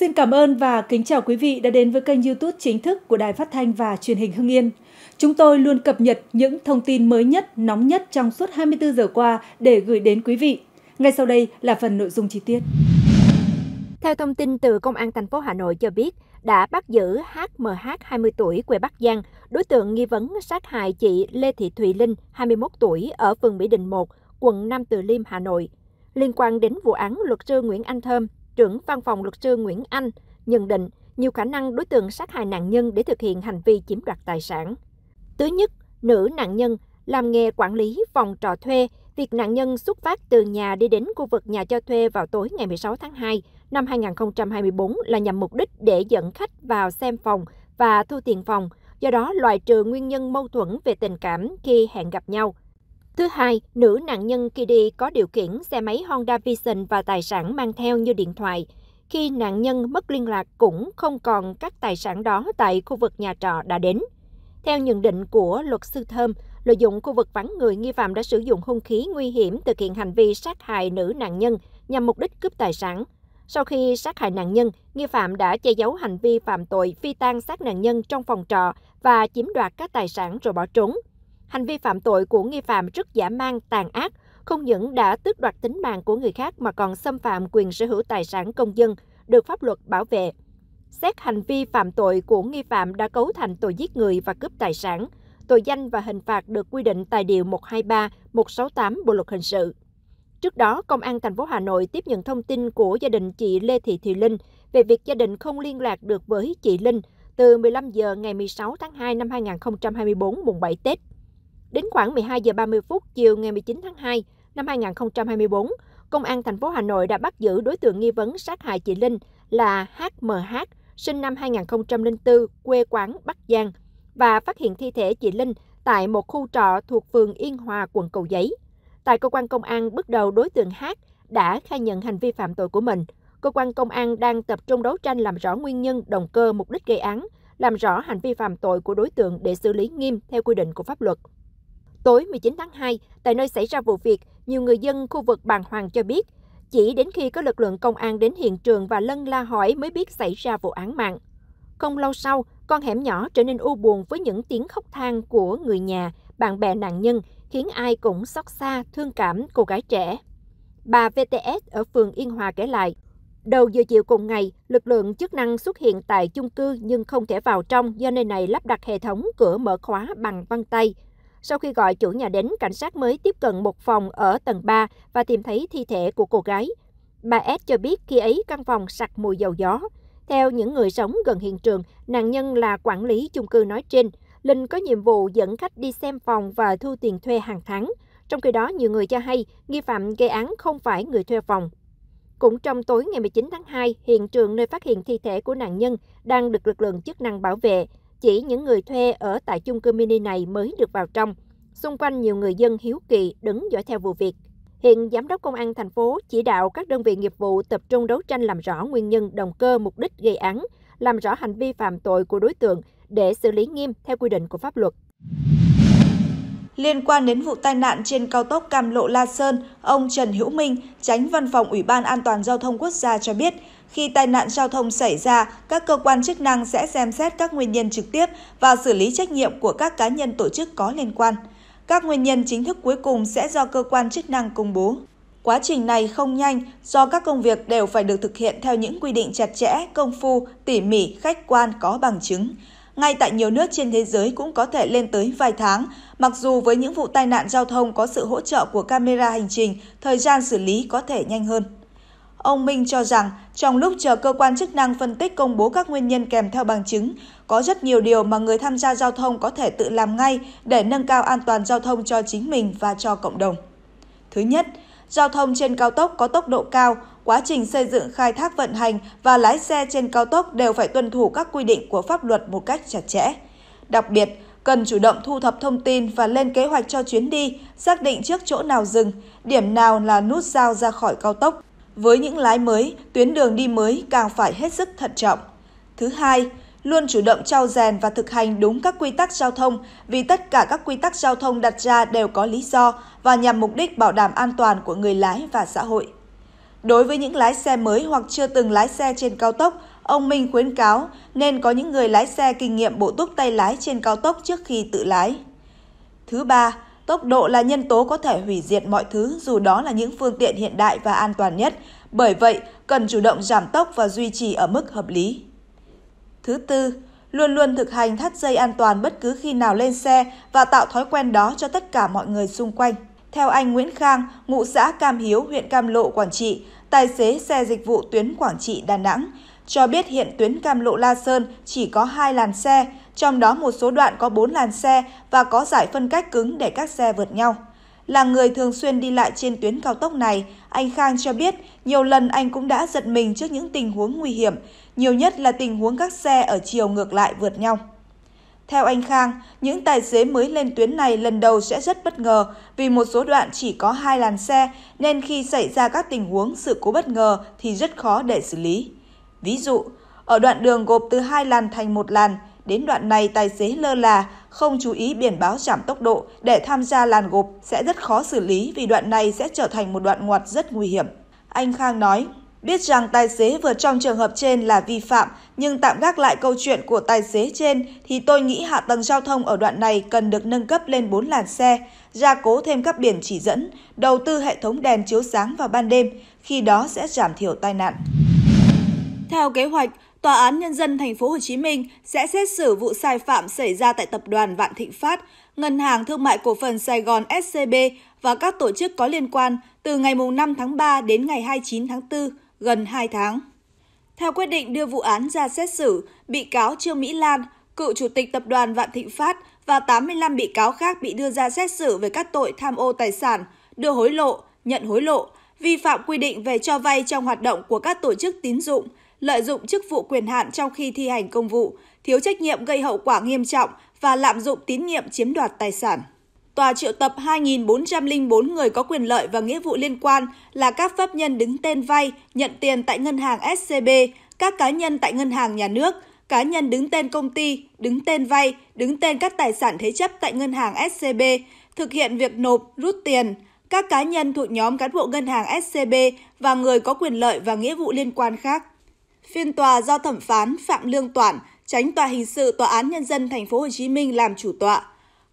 Xin cảm ơn và kính chào quý vị đã đến với kênh YouTube chính thức của Đài Phát thanh và Truyền hình Hưng Yên. Chúng tôi luôn cập nhật những thông tin mới nhất, nóng nhất trong suốt 24 giờ qua để gửi đến quý vị. Ngay sau đây là phần nội dung chi tiết. Theo thông tin từ Công an thành phố Hà Nội cho biết, đã bắt giữ HMH 20 tuổi quê Bắc Giang, đối tượng nghi vấn sát hại chị Lê Thị Thùy Linh, 21 tuổi ở phường Mỹ Đình 1, quận Nam Từ Liêm, Hà Nội. Liên quan đến vụ án, luật sư Nguyễn Anh Thơm, trưởng văn phòng luật sư Nguyễn Anh nhận định nhiều khả năng đối tượng sát hại nạn nhân để thực hiện hành vi chiếm đoạt tài sản. Thứ nhất, nữ nạn nhân làm nghề quản lý phòng trọ thuê, việc nạn nhân xuất phát từ nhà đi đến khu vực nhà cho thuê vào tối ngày 16 tháng 2 năm 2024 là nhằm mục đích để dẫn khách vào xem phòng và thu tiền phòng, do đó loại trừ nguyên nhân mâu thuẫn về tình cảm khi hẹn gặp nhau. Thứ hai, nữ nạn nhân khi đi có điều khiển xe máy Honda Vision và tài sản mang theo như điện thoại. Khi nạn nhân mất liên lạc cũng không còn các tài sản đó tại khu vực nhà trọ đã đến. Theo nhận định của luật sư Thơm, lợi dụng khu vực vắng người nghi phạm đã sử dụng hung khí nguy hiểm thực hiện hành vi sát hại nữ nạn nhân nhằm mục đích cướp tài sản. Sau khi sát hại nạn nhân, nghi phạm đã che giấu hành vi phạm tội phi tan sát nạn nhân trong phòng trọ và chiếm đoạt các tài sản rồi bỏ trốn. Hành vi phạm tội của nghi phạm rất giả mang, tàn ác, không những đã tước đoạt tính mạng của người khác mà còn xâm phạm quyền sở hữu tài sản công dân được pháp luật bảo vệ. Xét hành vi phạm tội của nghi phạm đã cấu thành tội giết người và cướp tài sản, tội danh và hình phạt được quy định tại điều 123, 168 Bộ luật hình sự. Trước đó, Công an thành phố Hà Nội tiếp nhận thông tin của gia đình chị Lê Thị Thùy Linh về việc gia đình không liên lạc được với chị Linh từ 15 giờ ngày 16 tháng 2 năm 2024 mùng 7 Tết. Đến khoảng 12 giờ 30 phút chiều ngày 19 tháng 2 năm 2024, Công an thành phố Hà Nội đã bắt giữ đối tượng nghi vấn sát hại chị Linh là HMH, sinh năm 2004, quê quán Bắc Giang, và phát hiện thi thể chị Linh tại một khu trọ thuộc phường Yên Hòa, quận Cầu Giấy. Tại cơ quan công an, bước đầu đối tượng H đã khai nhận hành vi phạm tội của mình. Cơ quan công an đang tập trung đấu tranh làm rõ nguyên nhân, động cơ, mục đích gây án, làm rõ hành vi phạm tội của đối tượng để xử lý nghiêm theo quy định của pháp luật. Tối 19 tháng 2, tại nơi xảy ra vụ việc, nhiều người dân khu vực bàng hoàng cho biết, chỉ đến khi có lực lượng công an đến hiện trường và lân la hỏi mới biết xảy ra vụ án mạng. Không lâu sau, con hẻm nhỏ trở nên u buồn với những tiếng khóc than của người nhà, bạn bè nạn nhân, khiến ai cũng xót xa, thương cảm cô gái trẻ. Bà VTS ở phường Yên Hòa kể lại, đầu giờ chiều cùng ngày, lực lượng chức năng xuất hiện tại chung cư nhưng không thể vào trong do nơi này lắp đặt hệ thống cửa mở khóa bằng vân tay – sau khi gọi chủ nhà đến, cảnh sát mới tiếp cận một phòng ở tầng 3 và tìm thấy thi thể của cô gái. Bà S cho biết khi ấy căn phòng sặc mùi dầu gió. Theo những người sống gần hiện trường, nạn nhân là quản lý chung cư nói trên. Linh có nhiệm vụ dẫn khách đi xem phòng và thu tiền thuê hàng tháng. Trong khi đó, nhiều người cho hay nghi phạm gây án không phải người thuê phòng. Cũng trong tối ngày 19 tháng 2, hiện trường nơi phát hiện thi thể của nạn nhân đang được lực lượng chức năng bảo vệ. Chỉ những người thuê ở tại chung cư mini này mới được vào trong. Xung quanh nhiều người dân hiếu kỳ đứng dõi theo vụ việc. Hiện Giám đốc Công an thành phố chỉ đạo các đơn vị nghiệp vụ tập trung đấu tranh làm rõ nguyên nhân động cơ mục đích gây án, làm rõ hành vi phạm tội của đối tượng để xử lý nghiêm theo quy định của pháp luật. Liên quan đến vụ tai nạn trên cao tốc Cam Lộ La Sơn, ông Trần Hữu Minh, tránh văn phòng Ủy ban An toàn Giao thông Quốc gia cho biết, khi tai nạn giao thông xảy ra, các cơ quan chức năng sẽ xem xét các nguyên nhân trực tiếp và xử lý trách nhiệm của các cá nhân tổ chức có liên quan. Các nguyên nhân chính thức cuối cùng sẽ do cơ quan chức năng công bố. Quá trình này không nhanh do các công việc đều phải được thực hiện theo những quy định chặt chẽ, công phu, tỉ mỉ, khách quan có bằng chứng ngay tại nhiều nước trên thế giới cũng có thể lên tới vài tháng. Mặc dù với những vụ tai nạn giao thông có sự hỗ trợ của camera hành trình, thời gian xử lý có thể nhanh hơn. Ông Minh cho rằng, trong lúc chờ cơ quan chức năng phân tích công bố các nguyên nhân kèm theo bằng chứng, có rất nhiều điều mà người tham gia giao thông có thể tự làm ngay để nâng cao an toàn giao thông cho chính mình và cho cộng đồng. Thứ nhất, giao thông trên cao tốc có tốc độ cao, quá trình xây dựng, khai thác vận hành và lái xe trên cao tốc đều phải tuân thủ các quy định của pháp luật một cách chặt chẽ. Đặc biệt, cần chủ động thu thập thông tin và lên kế hoạch cho chuyến đi, xác định trước chỗ nào dừng, điểm nào là nút giao ra khỏi cao tốc. Với những lái mới, tuyến đường đi mới càng phải hết sức thận trọng. Thứ hai, luôn chủ động trao rèn và thực hành đúng các quy tắc giao thông vì tất cả các quy tắc giao thông đặt ra đều có lý do và nhằm mục đích bảo đảm an toàn của người lái và xã hội. Đối với những lái xe mới hoặc chưa từng lái xe trên cao tốc, ông Minh khuyến cáo nên có những người lái xe kinh nghiệm bộ túc tay lái trên cao tốc trước khi tự lái. Thứ ba, tốc độ là nhân tố có thể hủy diệt mọi thứ dù đó là những phương tiện hiện đại và an toàn nhất, bởi vậy cần chủ động giảm tốc và duy trì ở mức hợp lý. Thứ tư, luôn luôn thực hành thắt dây an toàn bất cứ khi nào lên xe và tạo thói quen đó cho tất cả mọi người xung quanh. Theo anh Nguyễn Khang, ngụ xã Cam Hiếu, huyện Cam Lộ, Quảng Trị, tài xế xe dịch vụ tuyến Quảng Trị Đà Nẵng, cho biết hiện tuyến Cam Lộ La Sơn chỉ có 2 làn xe, trong đó một số đoạn có 4 làn xe và có giải phân cách cứng để các xe vượt nhau. Là người thường xuyên đi lại trên tuyến cao tốc này, anh Khang cho biết nhiều lần anh cũng đã giật mình trước những tình huống nguy hiểm, nhiều nhất là tình huống các xe ở chiều ngược lại vượt nhau. Theo anh Khang, những tài xế mới lên tuyến này lần đầu sẽ rất bất ngờ vì một số đoạn chỉ có hai làn xe nên khi xảy ra các tình huống sự cố bất ngờ thì rất khó để xử lý. Ví dụ, ở đoạn đường gộp từ hai làn thành một làn, đến đoạn này tài xế lơ là, không chú ý biển báo giảm tốc độ để tham gia làn gộp sẽ rất khó xử lý vì đoạn này sẽ trở thành một đoạn ngoặt rất nguy hiểm. Anh Khang nói, Biết rằng tài xế vượt trong trường hợp trên là vi phạm, nhưng tạm gác lại câu chuyện của tài xế trên thì tôi nghĩ hạ tầng giao thông ở đoạn này cần được nâng cấp lên 4 làn xe, gia cố thêm các biển chỉ dẫn, đầu tư hệ thống đèn chiếu sáng vào ban đêm, khi đó sẽ giảm thiểu tai nạn. Theo kế hoạch, Tòa án Nhân dân Thành phố Hồ Chí Minh sẽ xét xử vụ sai phạm xảy ra tại Tập đoàn Vạn Thịnh Phát, Ngân hàng Thương mại Cổ phần Sài Gòn SCB và các tổ chức có liên quan từ ngày 5 tháng 3 đến ngày 29 tháng 4 gần 2 tháng. Theo quyết định đưa vụ án ra xét xử, bị cáo Trương Mỹ Lan, cựu chủ tịch tập đoàn Vạn Thịnh Phát và 85 bị cáo khác bị đưa ra xét xử về các tội tham ô tài sản, đưa hối lộ, nhận hối lộ, vi phạm quy định về cho vay trong hoạt động của các tổ chức tín dụng, lợi dụng chức vụ quyền hạn trong khi thi hành công vụ, thiếu trách nhiệm gây hậu quả nghiêm trọng và lạm dụng tín nhiệm chiếm đoạt tài sản tòa triệu tập 2.404 người có quyền lợi và nghĩa vụ liên quan là các pháp nhân đứng tên vay, nhận tiền tại ngân hàng SCB, các cá nhân tại ngân hàng nhà nước, cá nhân đứng tên công ty, đứng tên vay, đứng tên các tài sản thế chấp tại ngân hàng SCB, thực hiện việc nộp, rút tiền, các cá nhân thuộc nhóm cán bộ ngân hàng SCB và người có quyền lợi và nghĩa vụ liên quan khác. Phiên tòa do thẩm phán Phạm Lương Toản, tránh tòa hình sự Tòa án Nhân dân Thành phố Hồ Chí Minh làm chủ tọa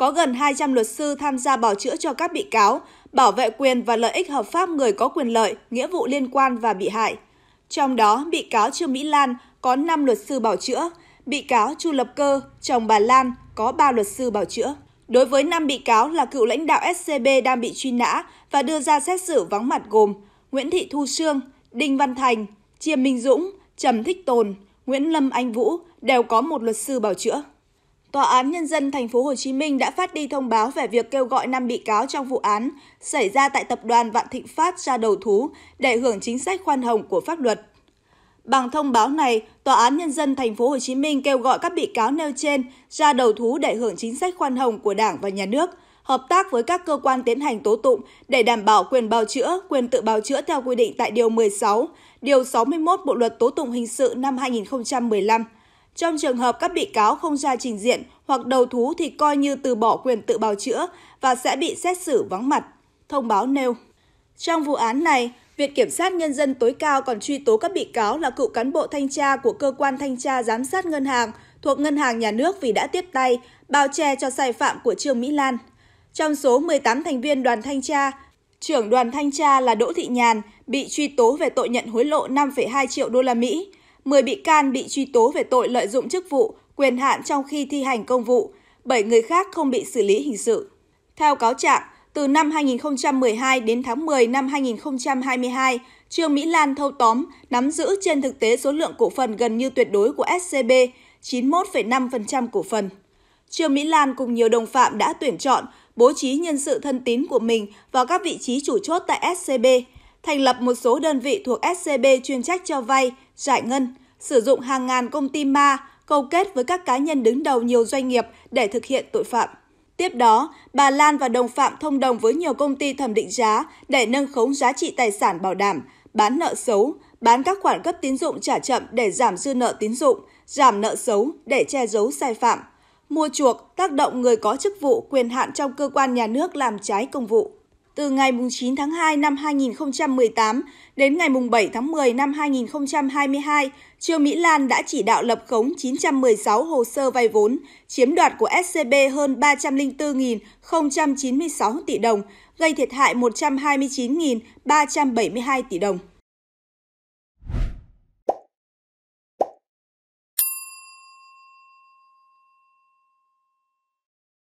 có gần 200 luật sư tham gia bảo chữa cho các bị cáo, bảo vệ quyền và lợi ích hợp pháp người có quyền lợi, nghĩa vụ liên quan và bị hại. Trong đó, bị cáo Trương Mỹ Lan có 5 luật sư bảo chữa, bị cáo Chu Lập Cơ, chồng bà Lan có 3 luật sư bảo chữa. Đối với 5 bị cáo là cựu lãnh đạo SCB đang bị truy nã và đưa ra xét xử vắng mặt gồm Nguyễn Thị Thu Sương, Đinh Văn Thành, Chiêm Minh Dũng, Trầm Thích Tồn, Nguyễn Lâm Anh Vũ đều có một luật sư bảo chữa. Tòa án Nhân dân Thành phố Hồ Chí Minh đã phát đi thông báo về việc kêu gọi 5 bị cáo trong vụ án xảy ra tại tập đoàn Vạn Thịnh Phát ra đầu thú để hưởng chính sách khoan hồng của pháp luật. Bằng thông báo này, Tòa án Nhân dân Thành phố Hồ Chí Minh kêu gọi các bị cáo nêu trên ra đầu thú để hưởng chính sách khoan hồng của Đảng và Nhà nước, hợp tác với các cơ quan tiến hành tố tụng để đảm bảo quyền bào chữa, quyền tự bào chữa theo quy định tại Điều 16, Điều 61 Bộ Luật Tố tụng Hình sự năm 2015. Trong trường hợp các bị cáo không ra trình diện hoặc đầu thú thì coi như từ bỏ quyền tự bào chữa và sẽ bị xét xử vắng mặt, thông báo nêu. Trong vụ án này, Viện Kiểm sát Nhân dân tối cao còn truy tố các bị cáo là cựu cán bộ thanh tra của cơ quan thanh tra giám sát ngân hàng thuộc Ngân hàng Nhà nước vì đã tiếp tay, bao che cho sai phạm của Trương Mỹ Lan. Trong số 18 thành viên đoàn thanh tra, trưởng đoàn thanh tra là Đỗ Thị Nhàn bị truy tố về tội nhận hối lộ 5,2 triệu đô la Mỹ, 10 bị can bị truy tố về tội lợi dụng chức vụ, quyền hạn trong khi thi hành công vụ, 7 người khác không bị xử lý hình sự. Theo cáo trạng, từ năm 2012 đến tháng 10 năm 2022, Trương Mỹ Lan thâu tóm, nắm giữ trên thực tế số lượng cổ phần gần như tuyệt đối của SCB, 91,5% cổ phần. Trương Mỹ Lan cùng nhiều đồng phạm đã tuyển chọn, bố trí nhân sự thân tín của mình vào các vị trí chủ chốt tại SCB, thành lập một số đơn vị thuộc SCB chuyên trách cho vay, giải ngân, sử dụng hàng ngàn công ty ma, câu kết với các cá nhân đứng đầu nhiều doanh nghiệp để thực hiện tội phạm. Tiếp đó, bà Lan và đồng phạm thông đồng với nhiều công ty thẩm định giá để nâng khống giá trị tài sản bảo đảm, bán nợ xấu, bán các khoản cấp tín dụng trả chậm để giảm dư nợ tín dụng, giảm nợ xấu để che giấu sai phạm, mua chuộc, tác động người có chức vụ quyền hạn trong cơ quan nhà nước làm trái công vụ từ ngày 9 tháng 2 năm 2018 đến ngày 7 tháng 10 năm 2022, Trương Mỹ Lan đã chỉ đạo lập khống 916 hồ sơ vay vốn, chiếm đoạt của SCB hơn 304.096 tỷ đồng, gây thiệt hại 129.372 tỷ đồng.